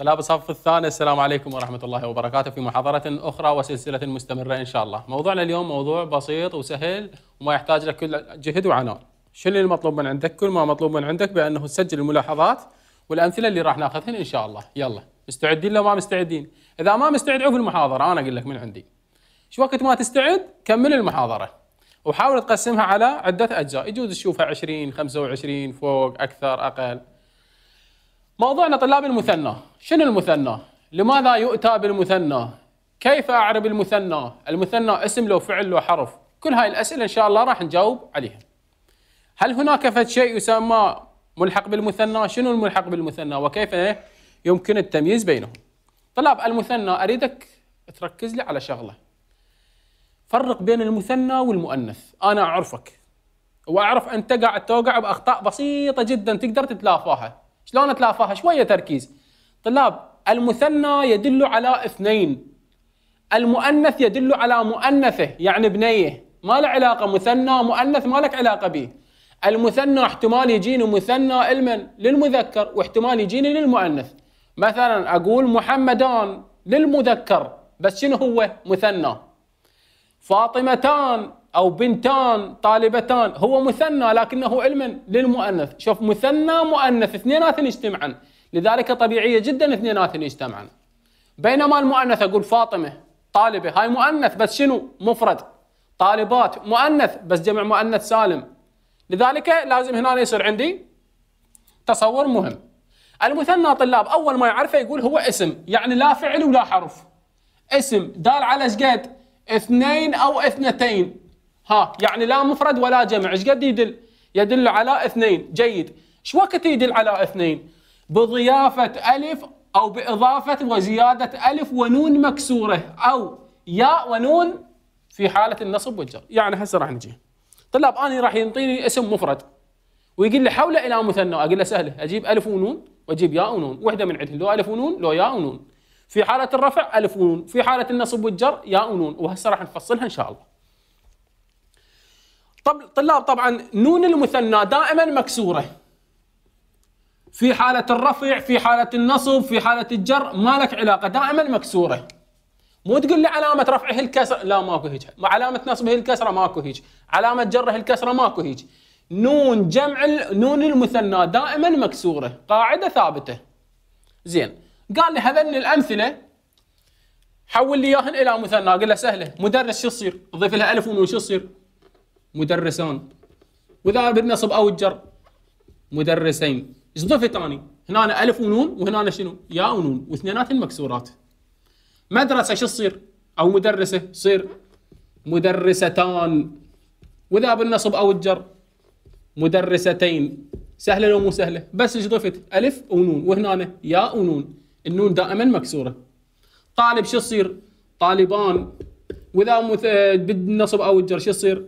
طلاب الصف الثاني السلام عليكم ورحمة الله وبركاته في محاضرة أخرى وسلسلة مستمرة إن شاء الله موضوعنا اليوم موضوع بسيط وسهل وما يحتاج لك كل جهد وعناء شنو المطلوب من عندك كل ما مطلوب من عندك بأنه تسجل الملاحظات والأمثلة اللي راح ناخذهن إن شاء الله يلا مستعدين لو ما مستعدين إذا ما مستعد عقب المحاضرة أنا أقول لك من عندي شو وقت ما تستعد كمل المحاضرة وحاول تقسمها على عدة أجزاء يجوز تشوفها 20 25 فوق أكثر أقل موضوعنا طلاب المثنى شنو المثنى لماذا يؤتى بالمثنى كيف اعرب المثنى المثنى اسم لو فعل لو حرف كل هاي الاسئله ان شاء الله راح نجاوب عليها هل هناك فد شيء يسمى ملحق بالمثنى شنو الملحق بالمثنى وكيف يمكن التمييز بينهم طلاب المثنى اريدك تركز لي على شغله فرق بين المثنى والمؤنث انا اعرفك واعرف انت قاعد توقع باخطاء بسيطه جدا تقدر تتلافاها شلون اتلافاها شويه تركيز طلاب المثنى يدل على اثنين المؤنث يدل على مؤنثه يعني بنيه ما له علاقه مثنى مؤنث ما لك علاقه به المثنى احتمال يجيني مثنى المن للمذكر واحتمال يجيني للمؤنث مثلا اقول محمدان للمذكر بس شنو هو مثنى فاطمتان أو بنتان طالبتان هو مثنى لكنه علما للمؤنث شوف مثنى مؤنث اثنينات يجتمعن لذلك طبيعية جدا اثنينات يجتمعن بينما المؤنث أقول فاطمة طالبة هاي مؤنث بس شنو مفرد طالبات مؤنث بس جمع مؤنث سالم لذلك لازم هنا يصير عندي تصور مهم المثنى طلاب اول ما يعرفه يقول هو اسم يعني لا فعل ولا حرف اسم دال على شقد اثنين او اثنتين ها يعني لا مفرد ولا جمع ايش قد يدل يدل على اثنين جيد ايش وقت يدل على اثنين بضيافة ألف أو بإضافة وزيادة ألف ونون مكسورة أو ياء ونون في حالة النصب والجر يعني هسه راح نجي طلاب أنا راح ينطيني اسم مفرد ويقول لي حوله إلى مثنى أقول له سهلة أجيب ألف ونون وأجيب ياء ونون وحدة من عندهم لو ألف ونون لو ياء ونون في حالة الرفع ألف ونون في حالة النصب والجر ياء ونون وهسه راح نفصلها إن شاء الله طب طلاب طبعا نون المثنى دائما مكسوره في حالة الرفع في حالة النصب في حالة الجر ما لك علاقة دائما مكسورة مو تقول لي علامة رفعه الكسر لا ماكو هيج علامة نصبه الكسرة ماكو هيج علامة جره الكسرة ماكو هيج نون جمع نون المثنى دائما مكسورة قاعدة ثابتة زين قال لي هذن الأمثلة حول لي إياهن إلى مثنى قل له سهلة مدرس شو يصير؟ ضيف لها ألف ونون شو يصير؟ مدرسان واذا بالنصب او الجر مدرسين ايش ضفت اني؟ هنا الف ونون وهنا شنو؟ يا ونون واثنيناتهم مكسورات مدرسه شو تصير؟ او مدرسه تصير مدرستان واذا بالنصب او الجر مدرستين سهله لو مو سهله بس ايش ضفت؟ الف ونون وهنا يا ونون النون دائما مكسوره طالب شو تصير؟ طالبان واذا بالنصب او الجر شو يصير؟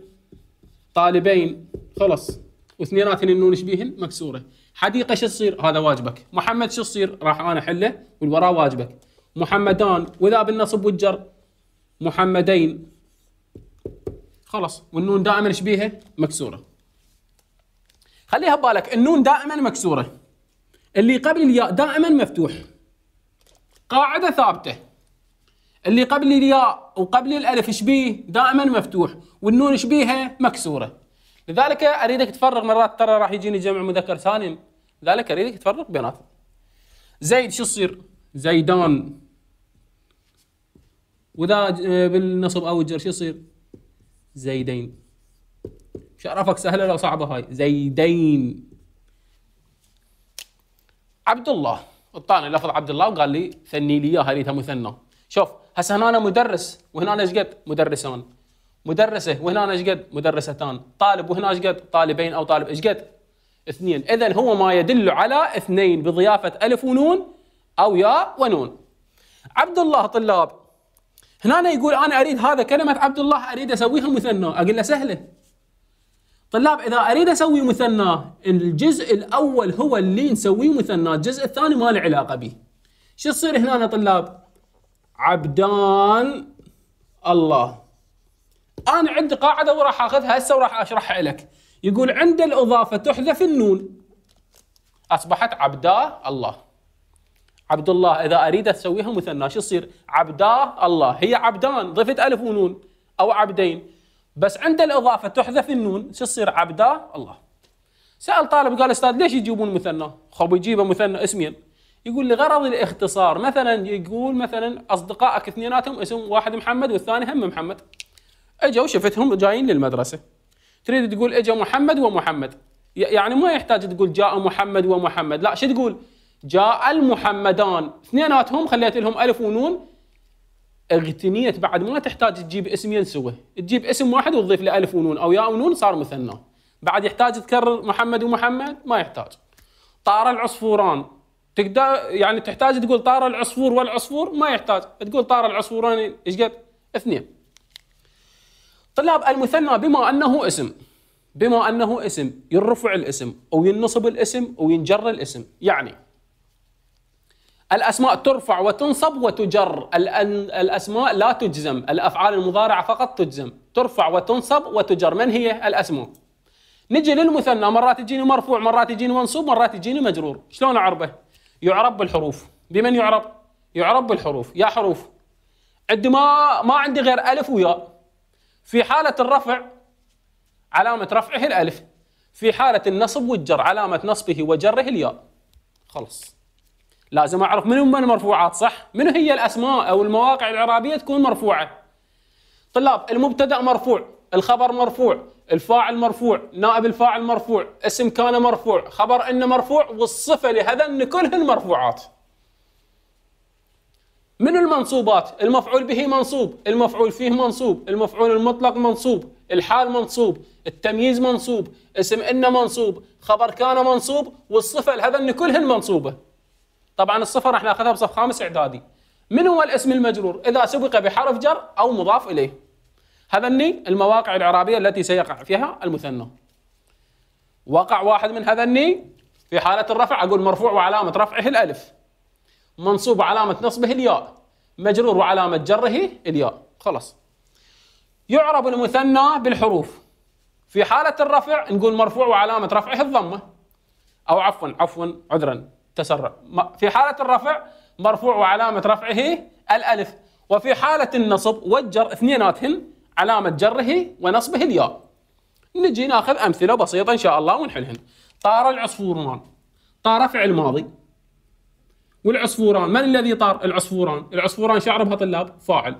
طالبين خلص واثنينات النون شبيهن مكسوره حديقه شو تصير هذا واجبك محمد شو تصير راح انا احله والوراء واجبك محمدان واذا بالنصب والجر محمدين خلص والنون دائما شبيهه مكسوره خليها ببالك النون دائما مكسوره اللي قبل الياء دائما مفتوح قاعده ثابته اللي قبل الياء وقبل الالف شبيه دائما مفتوح والنون شبيها مكسوره لذلك اريدك تفرق مرات ترى راح يجيني جمع مذكر سالم لذلك اريدك تفرق بيناتهم زيد شو يصير زيدان واذا آه، بالنصب او الجر شو يصير زيدين شرفك سهله لو صعبه هاي زيدين عبد الله اعطاني لفظ عبد الله وقال لي ثني لي اياها ريتها مثنى شوف هسه هنا أنا مدرس وهنا ايش قد مدرسان مدرسه وهنا ايش قد مدرستان طالب وهنا ايش قد طالبين او طالب ايش قد اثنين اذا هو ما يدل على اثنين بضيافه الف ونون او ياء ونون عبد الله طلاب هنا أنا يقول انا اريد هذا كلمه عبد الله اريد اسويها مثنى اقول له سهله طلاب اذا اريد اسوي مثنى الجزء الاول هو اللي نسويه مثنى الجزء الثاني ما له علاقه به شو يصير هنا طلاب عبدان الله انا عندي قاعده وراح اخذها هسه وراح اشرحها لك يقول عند الاضافه تحذف النون اصبحت عبدا الله عبد الله اذا اريد اسويها مثنى شو يصير عبدا الله هي عبدان ضفت الف ونون او عبدين بس عند الاضافه تحذف النون شو يصير عبدا الله سال طالب قال استاذ ليش يجيبون مثنى خب يجيبه مثنى اسمين يقول لغرض الاختصار مثلا يقول مثلا اصدقائك اثنيناتهم اسم واحد محمد والثاني هم محمد اجا وشفتهم جايين للمدرسه تريد تقول اجا محمد ومحمد يعني ما يحتاج تقول جاء محمد ومحمد لا شو تقول جاء المحمدان اثنيناتهم خليت لهم الف ونون اغتنيت بعد ما تحتاج تجيب اسمين ينسوه تجيب اسم واحد وتضيف له الف ونون او ياء ونون صار مثنى بعد يحتاج تكرر محمد ومحمد ما يحتاج طار العصفوران تقدر يعني تحتاج تقول طار العصفور والعصفور ما يحتاج تقول طار العصفوران ايش قد؟ اثنين طلاب المثنى بما انه اسم بما انه اسم ينرفع الاسم او ينصب الاسم او ينجر الاسم يعني الاسماء ترفع وتنصب وتجر الاسماء لا تجزم الافعال المضارعه فقط تجزم ترفع وتنصب وتجر من هي الاسماء نجي للمثنى مرات يجيني مرفوع مرات يجيني منصوب مرات يجيني مجرور شلون اعربه يعرب بالحروف بمن يعرب يعرب بالحروف يا حروف عندي ما ما عندي غير ألف وياء في حالة الرفع علامة رفعه الألف في حالة النصب والجر علامة نصبه وجره الياء خلص لازم أعرف من من المرفوعات صح؟ من هي الأسماء أو المواقع الإعرابية تكون مرفوعة طلاب المبتدأ مرفوع الخبر مرفوع الفاعل مرفوع نائب الفاعل مرفوع اسم كان مرفوع خبر إن مرفوع والصفة لهذن كلهن مرفوعات من المنصوبات المفعول به منصوب المفعول فيه منصوب المفعول المطلق منصوب الحال منصوب التمييز منصوب اسم إن منصوب خبر كان منصوب والصفة لهذن كلهن منصوبة طبعا الصفة راح ناخذها بصف خامس إعدادي من هو الاسم المجرور إذا سبق بحرف جر أو مضاف إليه هذني المواقع الإعرابية التي سيقع فيها المثنى وقع واحد من هذني في حالة الرفع أقول مرفوع وعلامة رفعه الألف منصوب وعلامة نصبه الياء مجرور وعلامة جره الياء خلاص يعرب المثنى بالحروف في حالة الرفع نقول مرفوع وعلامة رفعه الضمة أو عفوا عفوا عذرا تسرع في حالة الرفع مرفوع وعلامة رفعه الألف وفي حالة النصب والجر اثنيناتهن علامة جره ونصبه الياء نجي ناخذ أمثلة بسيطة إن شاء الله ونحلهن طار العصفوران طار فعل ماضي والعصفوران من الذي طار العصفوران العصفوران شعر بها طلاب فاعل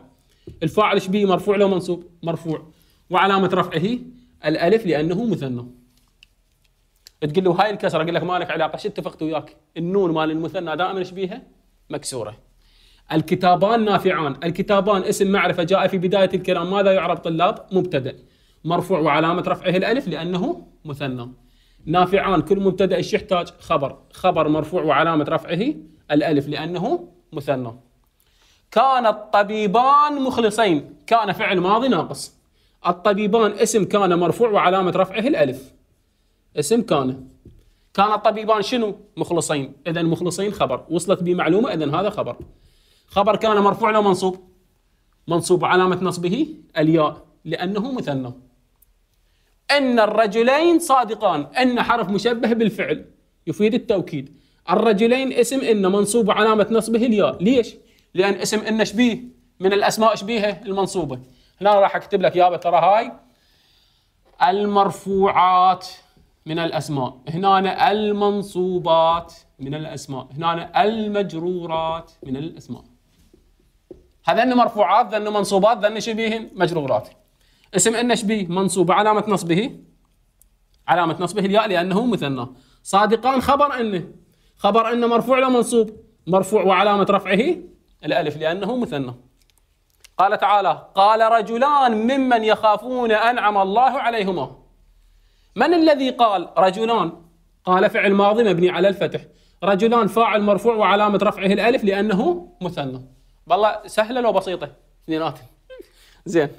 الفاعل ايش به مرفوع لو منصوب مرفوع وعلامة رفعه الألف لأنه مثنى تقول له هاي الكسرة أقول لك مالك علاقة شو اتفقت وياك النون مال المثنى دائما ايش بيها مكسورة الكتابان نافعان الكتابان اسم معرفة جاء في بداية الكلام ماذا يعرب طلاب مبتدأ مرفوع وعلامة رفعه الألف لأنه مثنى نافعان كل مبتدأ ايش يحتاج خبر خبر مرفوع وعلامة رفعه الألف لأنه مثنى كان الطبيبان مخلصين كان فعل ماضي ناقص الطبيبان اسم كان مرفوع وعلامة رفعه الألف اسم كان كان الطبيبان شنو مخلصين إذا مخلصين خبر وصلت بمعلومة إذا هذا خبر خبر كان مرفوع لو منصوب منصوب علامة نصبه الياء لأنه مثنى أن الرجلين صادقان أن حرف مشبه بالفعل يفيد التوكيد الرجلين اسم إن منصوب علامة نصبه الياء ليش؟ لأن اسم إن شبيه من الأسماء شبيهة المنصوبة هنا راح أكتب لك يابا ترى هاي المرفوعات من الأسماء هنا المنصوبات من الأسماء هنا المجرورات من الأسماء هذن مرفوعات ذن منصوبات ذن شبيه مجرورات اسم ان شبيه منصوب علامه نصبه علامه نصبه الياء لانه مثنى صادقان خبر انه خبر انه مرفوع لا منصوب مرفوع وعلامه رفعه الالف لانه مثنى قال تعالى قال رجلان ممن يخافون انعم الله عليهما من الذي قال رجلان قال فعل ماضي مبني على الفتح رجلان فاعل مرفوع وعلامه رفعه الالف لانه مثنى والله سهله لو بسيطه اثنيناتهم زين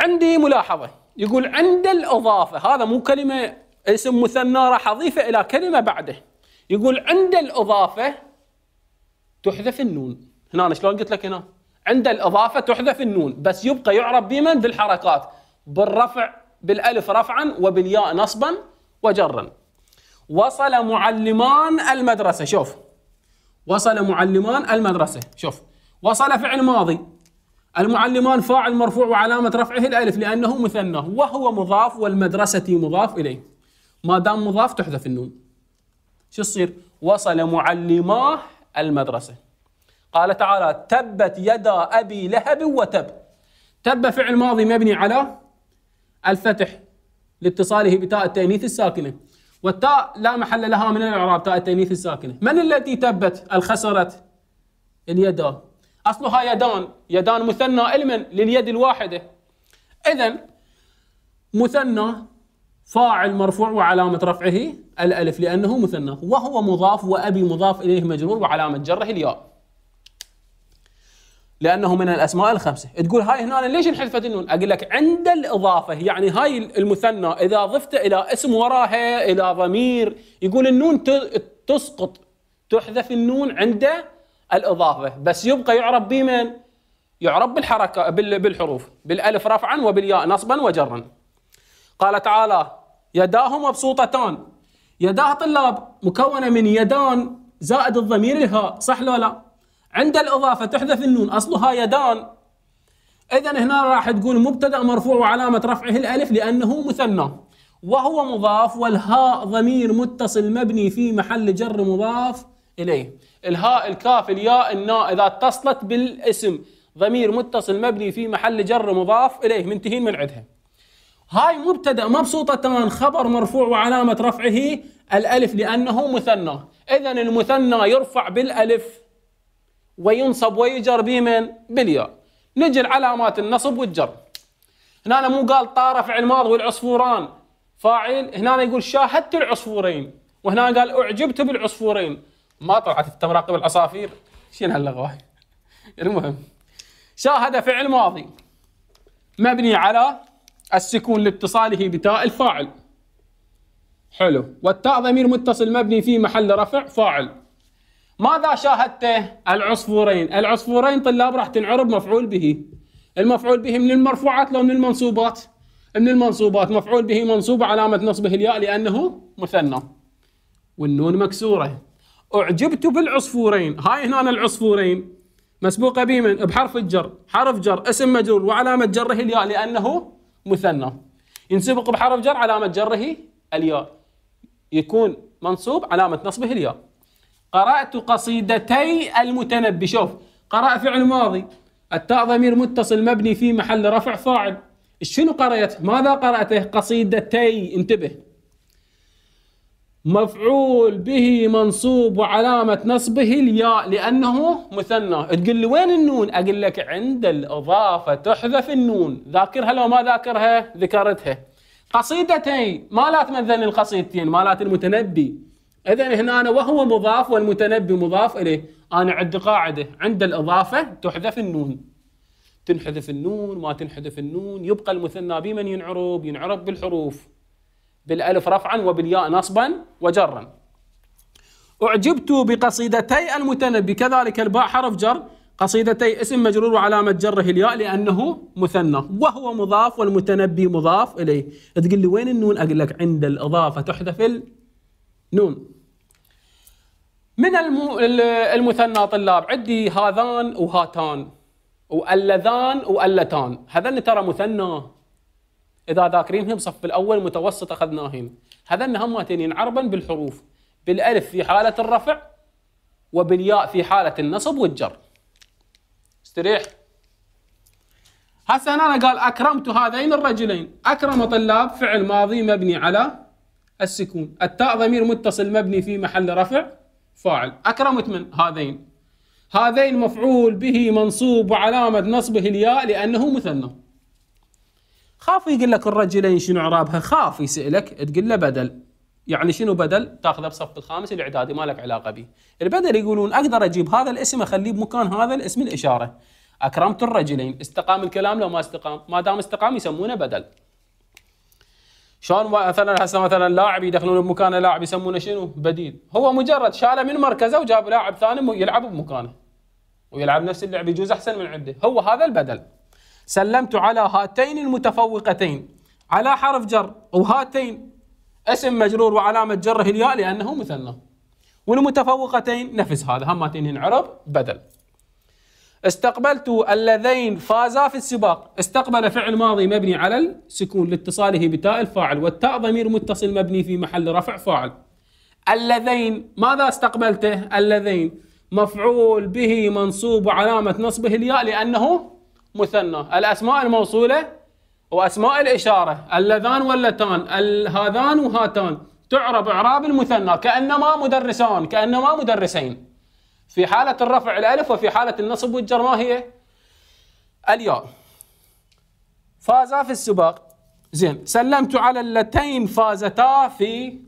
عندي ملاحظه يقول عند الاضافه هذا مو كلمه اسم مثنى راح اضيفه الى كلمه بعده يقول عند الاضافه تحذف النون هنا شلون قلت لك هنا عند الاضافه تحذف النون بس يبقى يعرب بمن بالحركات بالرفع بالالف رفعا وبالياء نصبا وجرا وصل معلمان المدرسه شوف وصل معلمان المدرسة شوف وصل فعل ماضي المعلمان فاعل مرفوع وعلامة رفعه الألف لأنه مثنى وهو مضاف والمدرسة مضاف إليه ما دام مضاف تحذف النون شو يصير وصل معلماه المدرسة قال تعالى تبت يدا أبي لهب وتب تب فعل ماضي مبني على الفتح لاتصاله بتاء التأنيث الساكنة والتاء لا محل لها من الاعراب تاء التأنيث الساكنة من التي تبت الخسرت اليدا أصلها يدان يدان مثنى علما لليد الواحدة إذا مثنى فاعل مرفوع وعلامة رفعه الألف لأنه مثنى وهو مضاف وأبي مضاف إليه مجرور وعلامة جره الياء لانه من الاسماء الخمسه تقول هاي هنا ليش انحذفت النون اقول لك عند الاضافه يعني هاي المثنى اذا ضفت الى اسم وراها الى ضمير يقول النون تسقط تحذف النون عند الاضافه بس يبقى يعرف بمن يعرف بالحركه بالحروف بالالف رفعا وبالياء نصبا وجرا قال تعالى يداه مبسوطتان يداه طلاب مكونه من يدان زائد الضمير الهاء صح لو لا عند الإضافة تحذف النون أصلها يدان إذا هنا راح تقول مبتدأ مرفوع وعلامة رفعه الألف لأنه مثنى وهو مضاف والهاء ضمير متصل مبني في محل جر مضاف إليه الهاء الكاف الياء الناء إذا اتصلت بالاسم ضمير متصل مبني في محل جر مضاف إليه منتهين من عندها هاي مبتدأ مبسوطة تمام خبر مرفوع وعلامة رفعه الألف لأنه مثنى إذا المثنى يرفع بالألف وينصب ويجر به من بالياء نجي لعلامات النصب والجر هنا أنا مو قال طار فعل ماضي والعصفوران فاعل هنا أنا يقول شاهدت العصفورين وهنا قال اعجبت بالعصفورين ما طلعت التمراقب العصافير شين هاللغة هاي المهم شاهد فعل ماضي مبني على السكون لاتصاله بتاء الفاعل حلو والتاء ضمير متصل مبني في محل رفع فاعل ماذا شاهدت العصفورين، العصفورين طلاب راح تنعرب مفعول به. المفعول به من المرفوعات لو من المنصوبات؟ من المنصوبات، مفعول به منصوب علامة نصبه الياء لأنه مثنى. والنون مكسورة. أعجبت بالعصفورين، هاي هنا العصفورين مسبوقة بمن؟ بحرف الجر، حرف جر، اسم مجرور وعلامة جره الياء لأنه مثنى. ينسبق بحرف جر علامة جره الياء. يكون منصوب علامة نصبه الياء. قرأت قصيدتي المتنبي شوف قرأ فعل ماضي التاء ضمير متصل مبني في محل رفع فاعل شنو قرأت ماذا قرأته قصيدتي انتبه مفعول به منصوب وعلامة نصبه الياء لأنه مثنى تقول لي وين النون أقول لك عند الإضافة تحذف النون ذاكرها لو ما ذاكرها ذكرتها قصيدتي ما لا تمثل القصيدتين ما لا المتنبي اذا هنا أنا وهو مضاف والمتنبي مضاف اليه انا عندي قاعده عند الاضافه تحذف النون تنحذف النون ما تنحذف النون يبقى المثنى بمن ينعرب ينعرب بالحروف بالالف رفعا وبالياء نصبا وجرا اعجبت بقصيدتي المتنبي كذلك الباء حرف جر قصيدتي اسم مجرور وعلامة جره الياء لأنه مثنى وهو مضاف والمتنبي مضاف إليه تقول لي وين النون أقول لك عند الإضافة تحذف النون من المثنى طلاب عندي هذان وهاتان والذان والتان هذان ترى مثنى اذا ذاكرينهم صف الاول متوسط اخذناهم هذان هماتين عربا بالحروف بالالف في حاله الرفع وبالياء في حاله النصب والجر استريح هسه أنا قال اكرمت هذين الرجلين اكرم طلاب فعل ماضي مبني على السكون التاء ضمير متصل مبني في محل رفع فاعل أكرمت من هذين هذين مفعول به منصوب وعلامة نصبه الياء لأنه مثنى خاف يقول لك الرجلين شنو اعرابها خاف يسالك تقول له بدل يعني شنو بدل تاخذه بصف الخامس الاعدادي ما لك علاقه به البدل يقولون اقدر اجيب هذا الاسم اخليه بمكان هذا الاسم الاشاره اكرمت الرجلين استقام الكلام لو ما استقام ما دام استقام يسمونه بدل شلون مثلا هسه مثلا لاعب يدخلون بمكانه لاعب يسمونه شنو؟ بديل، هو مجرد شاله من مركزه وجاب لاعب ثاني يلعب بمكانه. ويلعب نفس اللعب يجوز احسن من عنده، هو هذا البدل. سلمت على هاتين المتفوقتين على حرف جر وهاتين اسم مجرور وعلامه جره الياء لانه مثنى. والمتفوقتين نفس هذا هماتين عرب بدل. استقبلت اللذين فازا في السباق استقبل فعل ماضي مبني على السكون لاتصاله بتاء الفاعل والتاء ضمير متصل مبني في محل رفع فاعل اللذين ماذا استقبلته اللذين مفعول به منصوب وعلامة نصبه الياء لأنه مثنى الأسماء الموصولة وأسماء الإشارة اللذان واللتان هذان وهاتان تعرب إعراب المثنى كأنما مدرسان كأنما مدرسين في حالة الرفع الألف وفي حالة النصب والجر ما هي؟ الياء فازا في السباق زين سلمت على اللتين فازتا في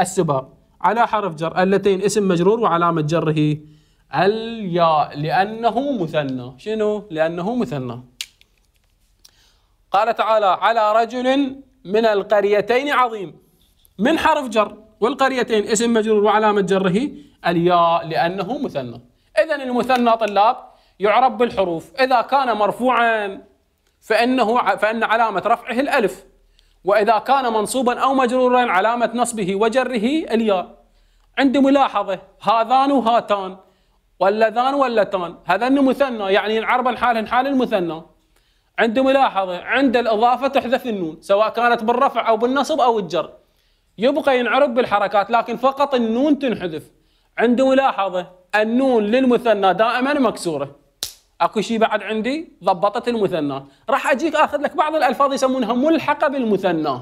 السباق على حرف جر اللتين اسم مجرور وعلامة جره الياء لأنه مثنى شنو؟ لأنه مثنى قال تعالى على رجل من القريتين عظيم من حرف جر والقريتين اسم مجرور وعلامة جره الياء لأنه مثنى إذا المثنى طلاب يعرب بالحروف إذا كان مرفوعا فإنه فإن علامة رفعه الألف وإذا كان منصوبا أو مجرورا علامة نصبه وجره الياء عندي ملاحظة هذان وهاتان واللذان واللتان هذان مثنى يعني العرب حال حال المثنى عندي ملاحظة عند الإضافة تحذف النون سواء كانت بالرفع أو بالنصب أو الجر يبقى ينعرف بالحركات لكن فقط النون تنحذف عنده ملاحظة النون للمثنى دائما مكسورة اكو شيء بعد عندي ضبطت المثنى راح اجيك اخذ لك بعض الالفاظ يسمونها ملحقة بالمثنى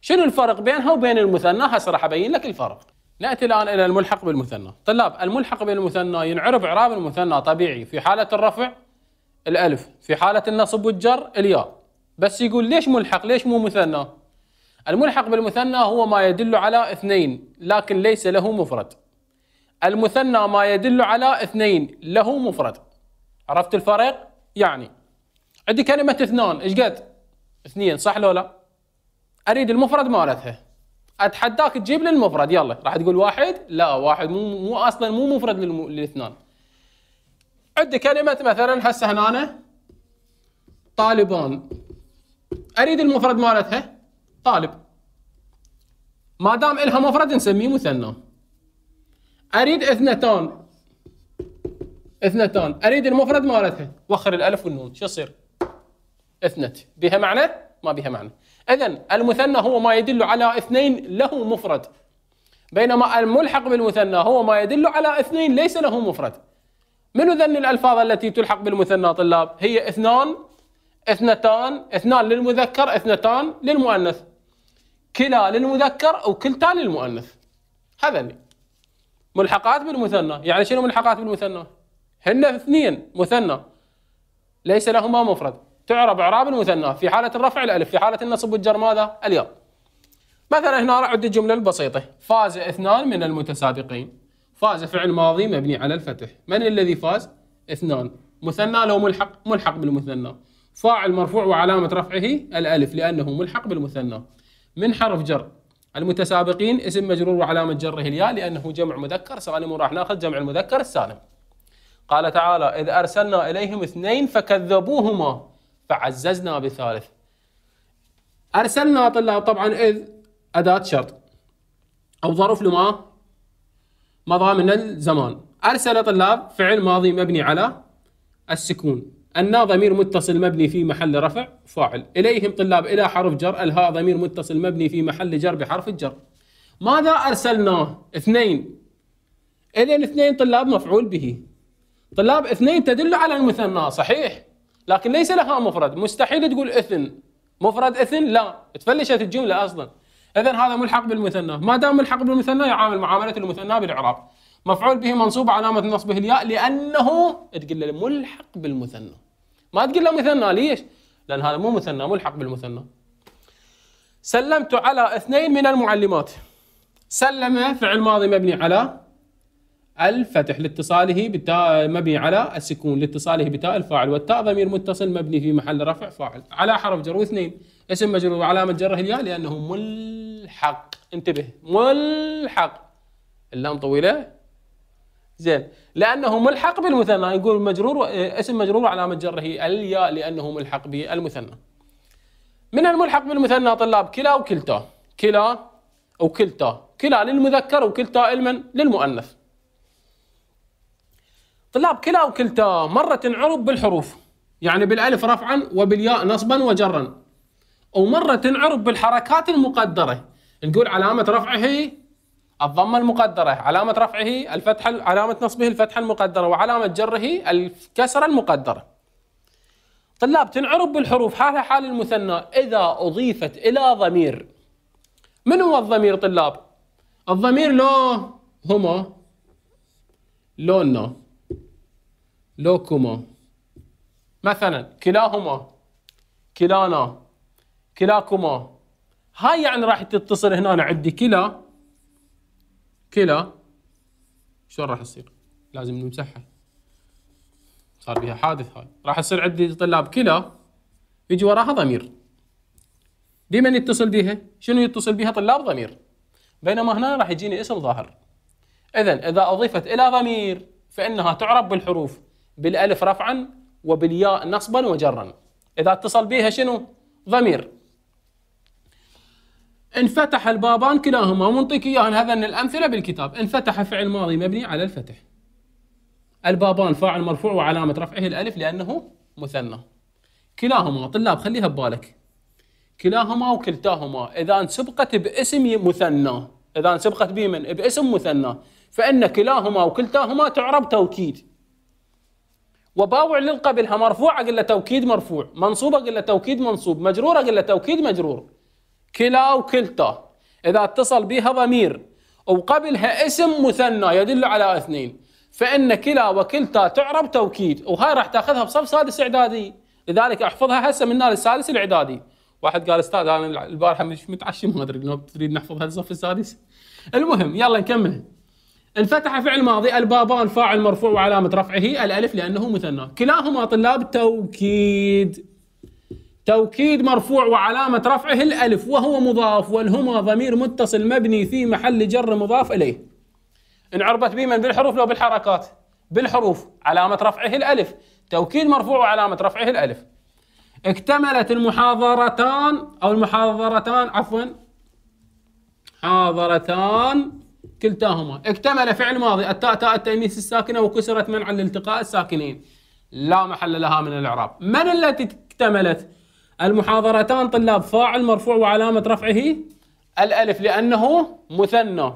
شنو الفرق بينها وبين المثنى هسه راح ابين لك الفرق ناتي الان الى الملحق بالمثنى طلاب الملحق بالمثنى ينعرب اعراب المثنى طبيعي في حالة الرفع الالف في حالة النصب والجر الياء بس يقول ليش ملحق ليش مو مثنى الملحق بالمثنى هو ما يدل على اثنين لكن ليس له مفرد المثنى ما يدل على اثنين له مفرد عرفت الفرق؟ يعني عندي كلمة اثنان ايش قد؟ اثنين صح لو لا؟ اريد المفرد مالتها اتحداك تجيب لي المفرد يلا راح تقول واحد لا واحد مو مو اصلا مو مفرد للاثنان عندي كلمة مثلا هسه هنا طالبان اريد المفرد مالتها طالب ما دام إلها مفرد نسميه مثنى أريد اثنتان اثنتان أريد المفرد مالتها وخر الألف والنون شو يصير اثنت بها معنى ما بها معنى إذا المثنى هو ما يدل على اثنين له مفرد بينما الملحق بالمثنى هو ما يدل على اثنين ليس له مفرد من ذن الألفاظ التي تلحق بالمثنى طلاب هي اثنان اثنتان اثنان للمذكر اثنتان للمؤنث كلا للمذكر وكلتا للمؤنث هذا اللي ملحقات بالمثنى يعني شنو ملحقات بالمثنى هن اثنين مثنى ليس لهما مفرد تعرب اعراب المثنى في حاله الرفع الالف في حاله النصب والجر ماذا الياء مثلا هنا عندي الجمله البسيطه فاز اثنان من المتسابقين فاز فعل ماضي مبني على الفتح من الذي فاز اثنان مثنى لو ملحق ملحق بالمثنى فاعل مرفوع وعلامه رفعه الالف لانه ملحق بالمثنى من حرف جر المتسابقين اسم مجرور وعلامة جره الياء لأنه جمع مذكر سالم وراح ناخذ جمع المذكر السالم قال تعالى إذ أرسلنا إليهم اثنين فكذبوهما فعززنا بثالث أرسلنا طلاب طبعا إذ أداة شرط أو ظرف لما مضى من الزمان أرسل طلاب فعل ماضي مبني على السكون النا ضمير متصل مبني في محل رفع فاعل إليهم طلاب إلى حرف جر الها ضمير متصل مبني في محل جر بحرف الجر ماذا أرسلناه اثنين إلى الاثنين طلاب مفعول به طلاب اثنين تدل على المثنى صحيح لكن ليس لها مفرد مستحيل تقول اثن مفرد اثن لا تفلشت الجملة أصلا إذا هذا ملحق بالمثنى ما دام ملحق بالمثنى يعامل معاملة المثنى بالإعراب مفعول به منصوب علامة نصبه الياء لأنه تقول له ملحق بالمثنى ما تقول له مثنى ليش؟ لأن هذا مو مثنى ملحق بالمثنى سلمت على اثنين من المعلمات سلم فعل ماضي مبني على الفتح لاتصاله بتاء مبني على السكون لاتصاله بتاء الفاعل والتاء ضمير متصل مبني في محل رفع فاعل على حرف جر واثنين اسم مجرور وعلامة جره الياء لأنه ملحق انتبه ملحق اللام طويلة زين لانه ملحق بالمثنى يقول مجرور آه، اسم مجرور وعلامه جره الياء لانه ملحق بالمثنى من الملحق بالمثنى طلاب كلا وكلتا كلا وكلتا كلا للمذكر وكلتا المن للمؤنث طلاب كلا وكلتا مرة تنعرب بالحروف يعني بالالف رفعا وبالياء نصبا وجرا ومرة تنعرب بالحركات المقدرة نقول علامة رفعه الضمه المقدره علامه رفعه الفتحه علامه نصبه الفتحه المقدره وعلامه جره الكسره المقدره طلاب تنعرب بالحروف حالها حال المثنى اذا اضيفت الى ضمير من هو الضمير طلاب الضمير لو هما لونا لوكما مثلا كلاهما كلانا كلاكما هاي يعني راح تتصل هنا عندي كلا كلا شلون راح تصير؟ لازم نمسحها صار بها حادث هاي راح يصير عندي طلاب كلا يجي وراها ضمير بمن يتصل بها؟ شنو يتصل بها طلاب ضمير بينما هنا راح يجيني اسم ظاهر اذا اذا اضيفت الى ضمير فانها تعرب بالحروف بالالف رفعا وبالياء نصبا وجرا اذا اتصل بها شنو؟ ضمير انفتح البابان كلاهما اياها اياهن هذن الامثله بالكتاب انفتح فعل ماضي مبني على الفتح البابان فاعل مرفوع وعلامه رفعه الالف لانه مثنى كلاهما طلاب خليها ببالك كلاهما وكلتاهما اذا سبقت باسم مثنى اذا سبقت بمن باسم مثنى فان كلاهما وكلتاهما تعرب توكيد وباوع للقبلها مرفوع قل توكيد مرفوع منصوب قل توكيد منصوب مجرور قل توكيد مجرور كلا وكلتا إذا اتصل بها ضمير وقبلها اسم مثنى يدل على اثنين فإن كلا وكلتا تعرب توكيد وهاي راح تاخذها بصف سادس إعدادي لذلك احفظها هسه من نار السادس الإعدادي واحد قال استاذ انا البارحه مش متعشم ما ادري تريد نحفظ الصف السادس المهم يلا نكمل انفتح فعل ماضي البابان فاعل مرفوع وعلامه رفعه الالف لانه مثنى كلاهما طلاب توكيد توكيد مرفوع وعلامة رفعه الألف وهو مضاف والهما ضمير متصل مبني في محل جر مضاف إليه إن عربت بمن بالحروف لو بالحركات بالحروف علامة رفعه الألف توكيد مرفوع وعلامة رفعه الألف اكتملت المحاضرتان أو المحاضرتان عفوا حاضرتان كلتاهما اكتمل فعل ماضي التاء تاء التأنيث الساكنة وكسرت منع الالتقاء الساكنين لا محل لها من الإعراب من التي اكتملت؟ المحاضرتان طلاب فاعل مرفوع وعلامة رفعه الألف لأنه مثنى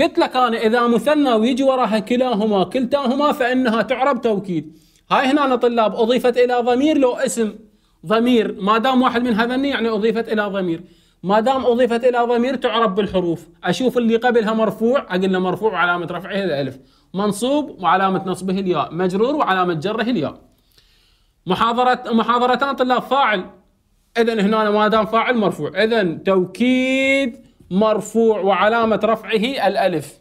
قلت لك أنا إذا مثنى ويجي وراها كلاهما كلتاهما فإنها تعرب توكيد هاي هنا أنا طلاب أضيفت إلى ضمير لو اسم ضمير ما دام واحد من هذين يعني أضيفت إلى ضمير ما دام أضيفت إلى ضمير تعرب بالحروف أشوف اللي قبلها مرفوع أقول له مرفوع وعلامة رفعه الألف منصوب وعلامة نصبه الياء مجرور وعلامة جره الياء محاضرة محاضرتان طلاب فاعل اذا هنا ما دام فاعل مرفوع اذا توكيد مرفوع وعلامه رفعه الالف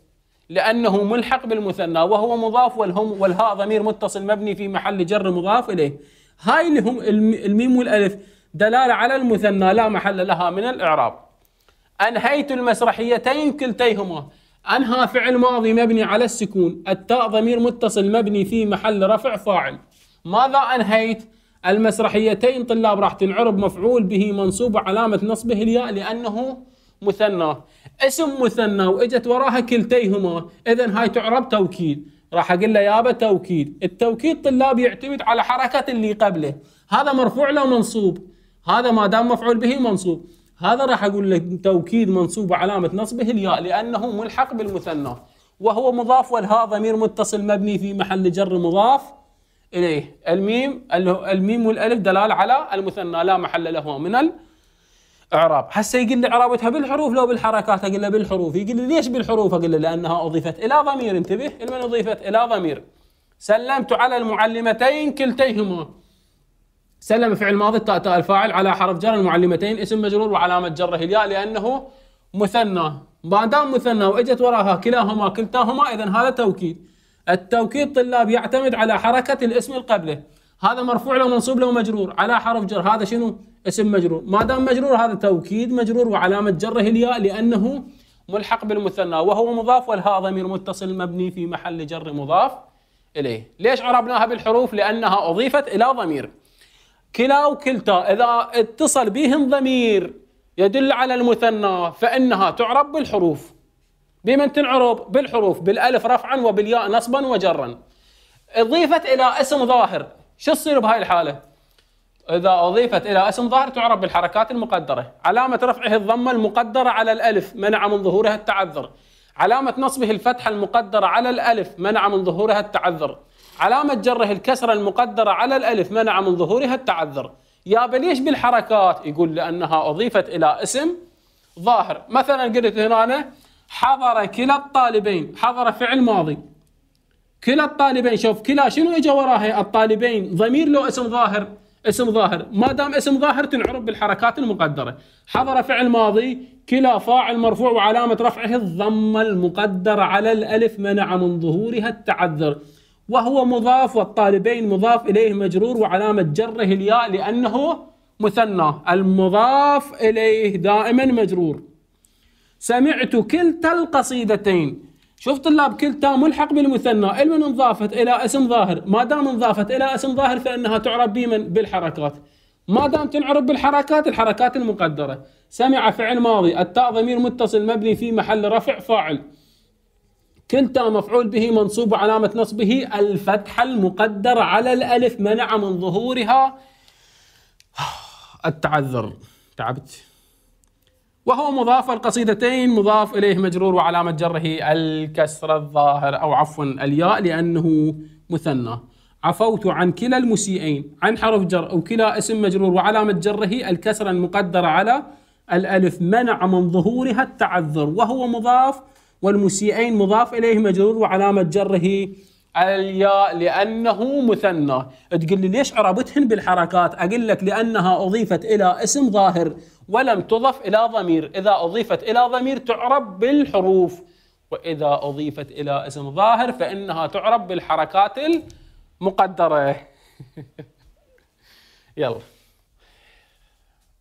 لانه ملحق بالمثنى وهو مضاف والهم والهاء ضمير متصل مبني في محل جر مضاف اليه هاي اللي هم الميم والالف دلاله على المثنى لا محل لها من الاعراب انهيت المسرحيتين كلتيهما انهى فعل ماضي مبني على السكون التاء ضمير متصل مبني في محل رفع فاعل ماذا انهيت المسرحيتين طلاب راح تنعرب مفعول به منصوب علامة نصبه الياء لأنه مثنى اسم مثنى واجت وراها كلتيهما اذا هاي تعرب توكيد راح اقول له يابا توكيد التوكيد طلاب يعتمد على حركة اللي قبله هذا مرفوع له منصوب هذا ما دام مفعول به منصوب هذا راح اقول له توكيد منصوب علامة نصبه الياء لأنه ملحق بالمثنى وهو مضاف والها ضمير متصل مبني في محل جر مضاف إليه الميم الميم والألف دلالة على المثنى لا محل له من الإعراب هسه يقول لي عرابتها بالحروف لو بالحركات أقول له بالحروف يقول لي ليش بالحروف أقول له لأنها أضيفت إلى ضمير انتبه لمن أضيفت إلى ضمير سلمت على المعلمتين كلتيهما سلم فعل ماضي التاء تاء الفاعل على حرف جر المعلمتين اسم مجرور وعلامة جره الياء لأنه مثنى ما دام مثنى واجت وراها كلاهما كلتاهما اذا هذا توكيد التوكيد طلاب يعتمد على حركة الاسم القبله هذا مرفوع لو منصوب لو مجرور على حرف جر هذا شنو اسم مجرور ما دام مجرور هذا توكيد مجرور وعلامة جره الياء لأنه ملحق بالمثنى وهو مضاف والهاء ضمير متصل مبني في محل جر مضاف إليه ليش عربناها بالحروف لأنها أضيفت إلى ضمير كلا وكلتا إذا اتصل بهم ضمير يدل على المثنى فإنها تعرب بالحروف بمن تنعرب بالحروف بالالف رفعا وبالياء نصبا وجرا اضيفت الى اسم ظاهر شو تصير بهاي الحاله اذا اضيفت الى اسم ظاهر تعرب بالحركات المقدره علامه رفعه الضمه المقدره على الالف منع من ظهورها التعذر علامه نصبه الفتحه المقدره على الالف منع من ظهورها التعذر علامه جره الكسره المقدره على الالف منع من ظهورها التعذر يا بليش بالحركات يقول لانها اضيفت الى اسم ظاهر مثلا قلت هنا حضر كلا الطالبين حضر فعل ماضي كلا الطالبين شوف كلا شنو اجى وراها الطالبين ضمير له اسم ظاهر اسم ظاهر ما دام اسم ظاهر تنعرب بالحركات المقدره حضر فعل ماضي كلا فاعل مرفوع وعلامه رفعه الضمه المقدره على الالف منع من ظهورها التعذر وهو مضاف والطالبين مضاف اليه مجرور وعلامه جره الياء لانه مثنى المضاف اليه دائما مجرور سمعت كلتا القصيدتين شوف طلاب كلتا ملحق بالمثنى المن انضافت الى اسم ظاهر ما دام انضافت الى اسم ظاهر فانها تعرب بمن بالحركات ما دام تنعرب بالحركات الحركات المقدره سمع فعل ماضي التاء ضمير متصل مبني في محل رفع فاعل كلتا مفعول به منصوب علامة نصبه الفتحة المقدرة على الألف منع من ظهورها التعذر تعبت وهو مضاف القصيدتين مضاف إليه مجرور وعلامة جره الكسر الظاهر أو عفوا الياء لأنه مثنى عفوت عن كلا المسيئين عن حرف جر أو كلا اسم مجرور وعلامة جره الكسر المقدرة على الألف منع من ظهورها التعذر وهو مضاف والمسيئين مضاف إليه مجرور وعلامة جره الياء لأنه مثنى تقول لي ليش عربتهن بالحركات أقول لك لأنها أضيفت إلى اسم ظاهر ولم تضف إلى ضمير إذا أضيفت إلى ضمير تعرب بالحروف وإذا أضيفت إلى اسم ظاهر فإنها تعرب بالحركات المقدرة يلا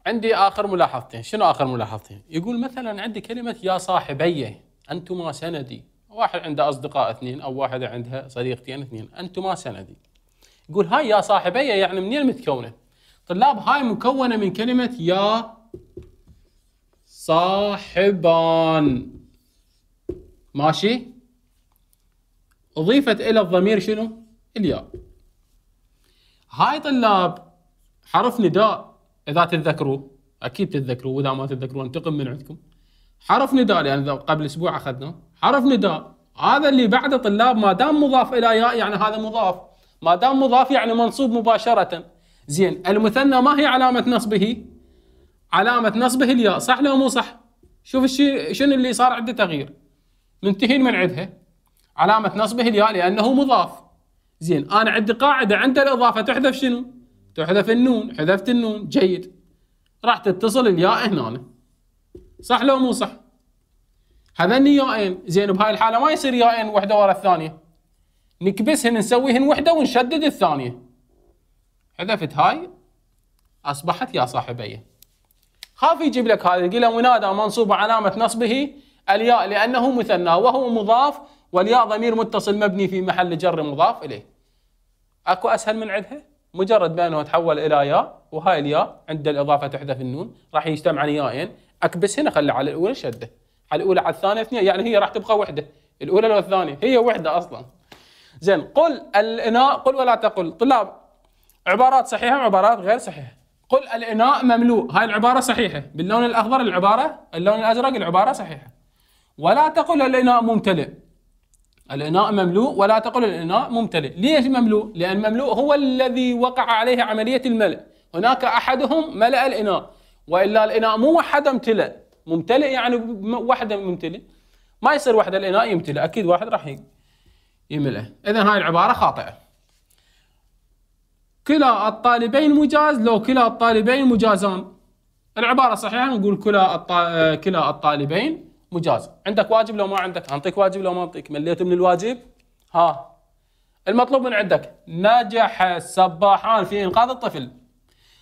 عندي آخر ملاحظتين شنو آخر ملاحظتين يقول مثلا عندي كلمة يا صاحبي أنتما سندي واحد عنده أصدقاء اثنين أو واحدة عندها صديقتين اثنين أنتما سندي يقول هاي يا صاحبية يعني منين متكونة طلاب هاي مكونة من كلمة يا صاحبان ماشي أضيفت إلى الضمير شنو الياء هاي طلاب حرف نداء إذا تتذكروه أكيد تتذكروه وإذا ما تتذكروه انتقم من عندكم حرف نداء لأن يعني قبل أسبوع أخذناه حرف نداء هذا اللي بعده طلاب ما دام مضاف الى ياء يعني هذا مضاف ما دام مضاف يعني منصوب مباشره زين المثنى ما هي علامه نصبه علامه نصبه الياء صح لو مو صح شوف الشيء شنو اللي صار عنده تغيير منتهين من عندها علامه نصبه الياء لانه مضاف زين انا عندي قاعده عند الاضافه تحذف شنو تحذف النون حذفت النون جيد راح تتصل الياء هنا صح لو مو صح هذني يائين زين بهاي الحاله ما يصير يائين وحده ورا الثانيه نكبسهن نسويهن وحده ونشدد الثانيه حذفت هاي اصبحت يا صاحبيه خاف يجيب لك هذا يقول ونادى منصوب علامه نصبه الياء لانه مثنى وهو مضاف والياء ضمير متصل مبني في محل جر مضاف اليه اكو اسهل من عندها مجرد بانه تحول الى ياء وهاي الياء عند الاضافه تحذف النون راح يجتمعن يائين اكبسهن خلي على الاولى شده على الاولى على الثانيه اثنين يعني هي راح تبقى وحده الاولى لو الثانيه هي وحده اصلا زين قل الاناء قل ولا تقل طلاب عبارات صحيحه وعبارات غير صحيحه قل الاناء مملوء هاي العباره صحيحه باللون الاخضر العباره اللون الازرق العباره صحيحه ولا تقل الاناء ممتلئ الاناء مملوء ولا تقل الاناء ممتلئ ليش مملوء لان مملوء هو الذي وقع عليه عمليه الملء هناك احدهم ملأ الاناء والا الاناء مو وحده امتلأ ممتلئ يعني واحده ممتلئ ما يصير واحده الاناء يمتلئ اكيد واحد راح يملأه اذا هاي العباره خاطئه كلا الطالبين مجاز لو كلا الطالبين مجازان العباره صحيحه نقول كلا آه، كلا الطالبين مجاز عندك واجب لو ما عندك انطيك واجب لو ما انطيك مليت من الواجب ها المطلوب من عندك نجح السباحان في انقاذ الطفل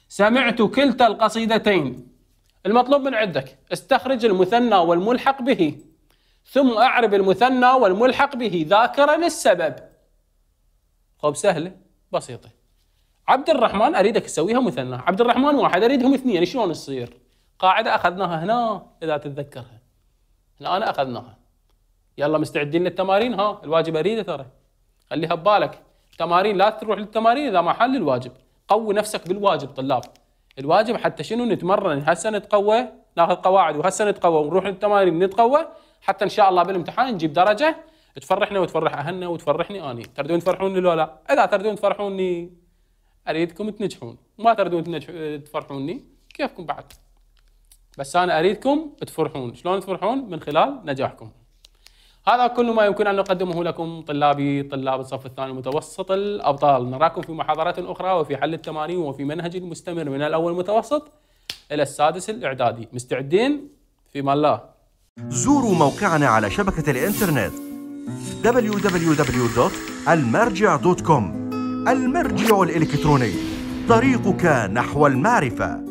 سمعت كلتا القصيدتين المطلوب من عندك استخرج المثنى والملحق به ثم أعرب المثنى والملحق به ذاكرا السبب خب طيب سهلة بسيطة عبد الرحمن أريدك تسويها مثنى عبد الرحمن واحد أريدهم اثنين شلون تصير قاعدة أخذناها هنا إذا تتذكرها هنا أنا أخذناها يلا مستعدين للتمارين ها الواجب أريده ترى خليها ببالك تمارين لا تروح للتمارين إذا ما حل الواجب قوي نفسك بالواجب طلاب الواجب حتى شنو نتمرن هسه نتقوى ناخذ قواعد وهسه نتقوى ونروح للتمارين نتقوى حتى ان شاء الله بالامتحان نجيب درجه تفرحنا وتفرح اهلنا وتفرحني اني تردون تفرحوني لو لا اذا تردون تفرحوني اريدكم تنجحون ما تردون تنجح... تفرحوني كيفكم بعد بس انا اريدكم تفرحون شلون تفرحون من خلال نجاحكم هذا كل ما يمكن أن نقدمه لكم طلابي طلاب الصف الثاني المتوسط الأبطال نراكم في محاضرات أخرى وفي حل التمارين وفي منهج مستمر من الأول المتوسط إلى السادس الإعدادي مستعدين في الله زوروا موقعنا على شبكة الإنترنت www.almarja.com المرجع الإلكتروني طريقك نحو المعرفه